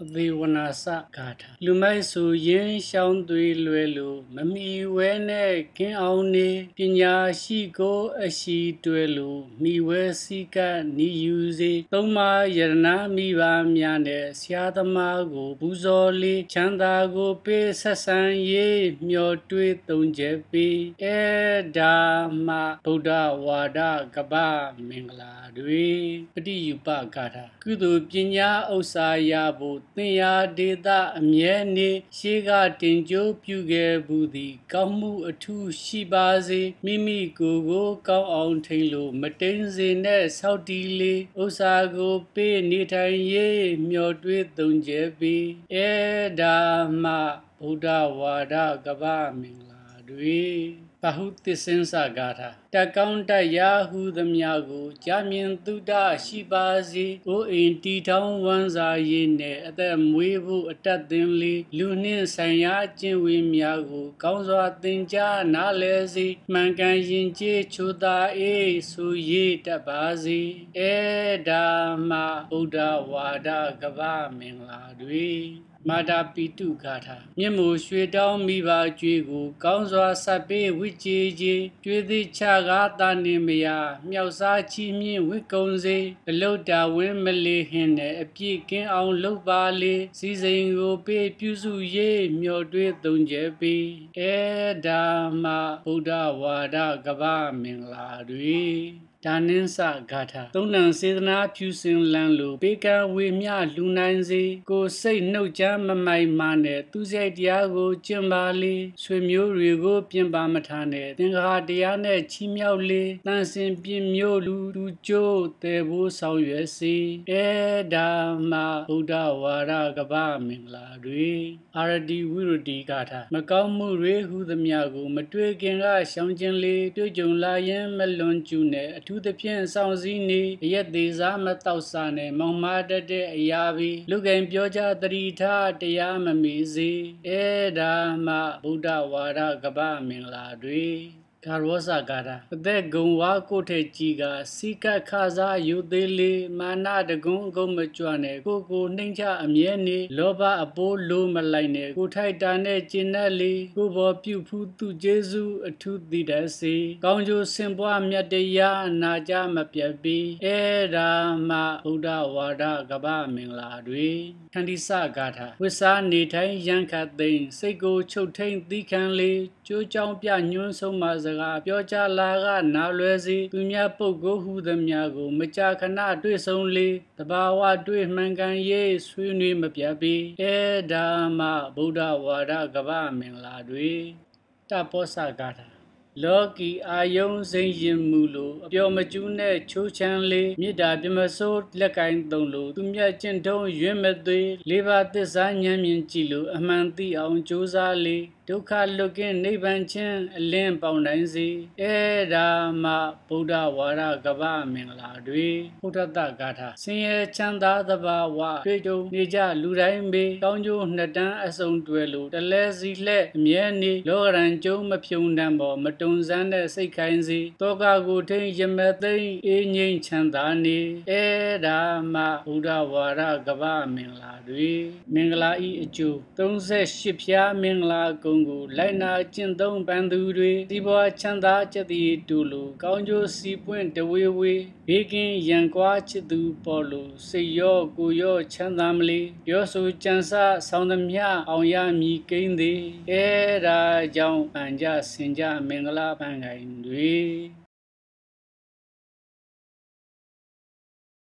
အဘေဝနာစဂါထာလူမိုက်ဆိုရင်းရှောင်းသွေးလွယ်လိုမမီဝဲနဲ့ကင်းအောင်နေပညာရှိကိုအရှိတွေ့လိုမိဝဲစည်းကနီယူစေသုံးမယရနာမိပါများနဲ့ဆရာသမားကိုဘူးဇော်လေးချမ်းသာကိုပေးဆက်ဆံရေးမျောတွေးသုံးချက်ပေးအဲဒါမှဗုဒ္ဓဝါဒကပမင်္ဂလာတွေပฏิယူပဂါထာကုသိုလ်ပညာဥစ္စာရဖို့ပင်ယာဒေတာအမြဲနေရှေးကတင်ကြိုးပြုခဲ့ဘူးသည်ကောင်းမှုအထူးရှိပါစေမိမိကိုယ်ကိုကောင်းအောင်ထိန်လို့မတိန်စေနဲ့ဆောက်တီလေးဥစ္စာကိုပေးနေထိုင်ရေးမျှော်တွေးသုံးကြပြီးအဲဒါမှဗုဒ္ဓဝါဒကဗမင်္ဂလာတွေပဟုသစ္စင်းစဂါထာတကောင်းတရာဟုသမျှကိုကြာမြင်သုဒရှိပါစေကိုအိမ်တီထောင်းဝန်းစာရေးနဲ့အသက်မွေးဖို့အတတ်သင်လေးလူနှင့်ဆိုင်ရာကျင့်ဝေများကိုကောင်းစွာသင်ကြားနားလည်စေမှန်ကန်ရင်ကျေးချိုသာအေးဆိုရေးတတ်ပါစေအေဒါမဗုဒ္ဓဝါဒကဗမင်္ဂလာတွင်မာတာပိတုဂါထာမြင့်မို့ရွှေတောင်းမိဘကြွေကိုကောင်းစွာစပ်ပေးဝိကြည်ကြည်ကျွေးသည်ချကားတာနေမယာမြောက်စားချီးမြင့်ဝစ်ကုံစေအလုတာဝင်းမလီဟင်းနဲ့အပြည့်ကင်းအောင်လှုပ်ပါလေစီစဉ်ကိုပေးပြုစုရေးမြော်တွေးသုံးချက်ပြီးအဲဒါမှဗုဒ္ဓဝါဒကဗမင်္ဂလာတွေဒါနင်းစဂါထာသုံးတန်စေတနာဖြူစင်လန်းလိုပေကံဝေမြလူနိုင်စေကိုစိတ်နှုတ်ချမ်းမမိုင်မာနဲ့သူစိတ်တရားကိုကျင့်ပါလေဆွေမျိုးတွေကိုပြင်ပါမထားနဲ့သင်္ဃာတရားနဲ့ချီးမြှောက်လေတန်စင်ပြင်းမျိုးလူလူကျိုးတေဘိုးဆောင်ရွယ်စေအေဒါမဗုဒ္ဓဝါရကပမင်္ဂလာတွေအာရတိဝိရတိဂါထာမကောင်းမှုတွေဟုသမျှကိုမတွေ့ခင်ကရှောင်ကျင်လေတွေ့ကြုံလာရင်မလွန်ကျူးနဲ့အထသူသဖြင့်ဆောင်စည်းနေအရက်သေးစားမတောက်စားနဲ့မောင်မားတတ်တဲ့အရာပဲလူကင်ပြောကြသတိထားတရားမမီစေအဲဒါမှဗုဒ္ဓဝါဒကပမင်္ဂလာတွေဂါရောစာကာတာအသက်ဂုံဝါကိုထေကြီးကစီကတ်ခါစားယူသေးလေးမာနာတကွန်းကုံမကြွနဲ့ကိုကိုနှိမ့်ချအမြဲနေလောဘအပိုးလိုမလိုက်နဲ့ကိုထိုက်တာနဲ့ကျင်တတ်လေးကိုဘောပြုဖူးသူကျေးဇူးအထူးတည်တတ်စေကောင်းကျိုးစင်ပွားမြတ်တရားအနာကြမပြတ်ပြီးအဲဒါမှဘုဒ္ဓဝါဒကဗမင်္ဂလာတွေခန္တီစဂါထာဝိစာနေထိုင်ရန်ခတ်သိမ့်စိတ်ကိုချုပ်ထိန်သီးခံလေးကြိုးကြောင်းပြညွှန်းဆုံးပါစေကားပြောကြားလာကနာလွယ်စီသူများပုဂ္ဂိုလ်ဟုသည်များကိုမကြာခဏတွေ့ဆုံလေတဘာဝတွေ့မှန်ကန်ရေးဆွေးနွေးမပြတ်ပေအဲဒါမဗုဒ္ဓဝါဒကဗမင်္ဂလာတွေတပောစကားတာလောကီအာယုံစိမ်ရင်မူလိုအပျော်မကျူးနဲ့ချိုးချမ်းလေးမေတ္တာပြမဆိုးလက်ကင်တုံလိုသူမြတ်ကျင့်ထုံးရွံ့မသွေးလေးပါးသစ္စာဉာဏ်မြင်ကြည့်လိုအမှန်သိအောင်ကြိုးစားလေးဒုက္ခလွတ်ကင်းနိဗ္ဗာန်ချင်းအလင်းပေါင်တိုင်းစီအဲဒါမဗုဒ္ဓဝါဒကဗမင်္ဂလာတွေဘုဒ္ဓတဂါထာဆင်းရဲချမ်းသာသဘာဝတွေ့ကြုံနေကြလူတိုင်းပဲကောင်းကျိုးနှစ်တန်းအစုံတွေ့လို့တလဲစီလှဲ့အမြဲနေလောရန်ကျုံမဖြုံတန်ပေါ်မတုံစမ်းတဲ့စိတ်ခိုင်းစီတောကကိုထိန်ရမသိမ့်အေးငိမ့်ချမ်းသာနေအဲဒါမဗုဒ္ဓဝါဒကဗမင်္ဂလာတွေ မင်္ဂလာဤအကျိုး38ဖြားမင်္ဂလာကိုပုံကိုလိုက်နာကျင့်သုံးပန်သူတွေဒီဘွားချမ်းသာချက်တီတူလူကောင်းကျိုးစီပွင့်တဝေဝေဘေးကင်းရန်ကွာချစ်သူပေါ်လူစိတ်ရောကိုရောချမ်းသာမလီပြောဆိုကြံစဆောင်သမျှအောင်ရမည်ကိန်းသည်အဲဒါကြောင့်ပန်ကြစင်ကြမင်္ဂလာပန်ကိုင်တွေ